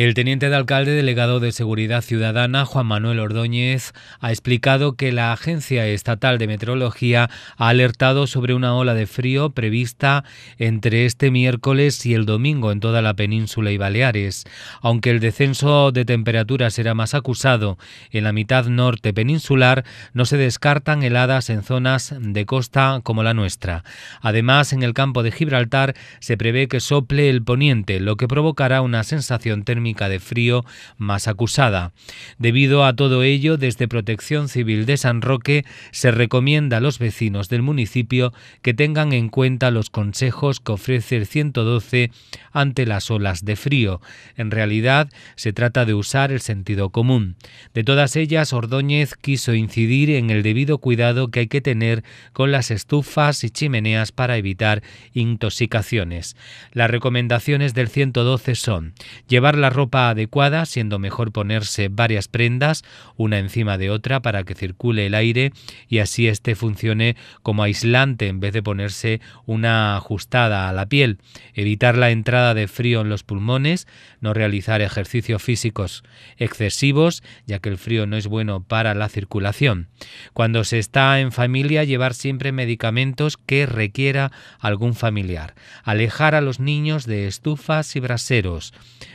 El teniente de alcalde delegado de Seguridad Ciudadana, Juan Manuel Ordóñez, ha explicado que la Agencia Estatal de Meteorología ha alertado sobre una ola de frío prevista entre este miércoles y el domingo en toda la península y Baleares, aunque el descenso de temperatura será más acusado en la mitad norte peninsular, no se descartan heladas en zonas de costa como la nuestra. Además, en el campo de Gibraltar se prevé que sople el poniente, lo que provocará una sensación térmica de frío más acusada. Debido a todo ello, desde Protección Civil de San Roque se recomienda a los vecinos del municipio que tengan en cuenta los consejos que ofrece el 112 ante las olas de frío. En realidad, se trata de usar el sentido común. De todas ellas, Ordóñez quiso incidir en el debido cuidado que hay que tener con las estufas y chimeneas para evitar intoxicaciones. Las recomendaciones del 112 son llevar la ropa adecuada, siendo mejor ponerse varias prendas, una encima de otra, para que circule el aire y así éste funcione como aislante en vez de ponerse una ajustada a la piel. Evitar la entrada de frío en los pulmones, no realizar ejercicios físicos excesivos, ya que el frío no es bueno para la circulación. Cuando se está en familia, llevar siempre medicamentos que requiera algún familiar. Alejar a los niños de estufas y braseros.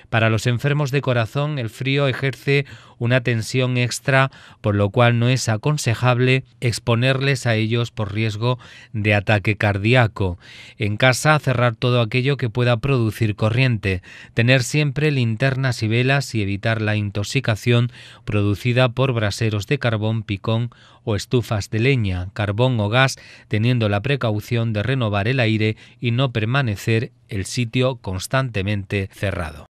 Para los enfermos de corazón el frío ejerce una tensión extra, por lo cual no es aconsejable exponerles a ellos por riesgo de ataque cardíaco. En casa, cerrar todo aquello que pueda producir corriente, tener siempre linternas y velas y evitar la intoxicación producida por braseros de carbón, picón o estufas de leña, carbón o gas, teniendo la precaución de renovar el aire y no permanecer el sitio constantemente cerrado.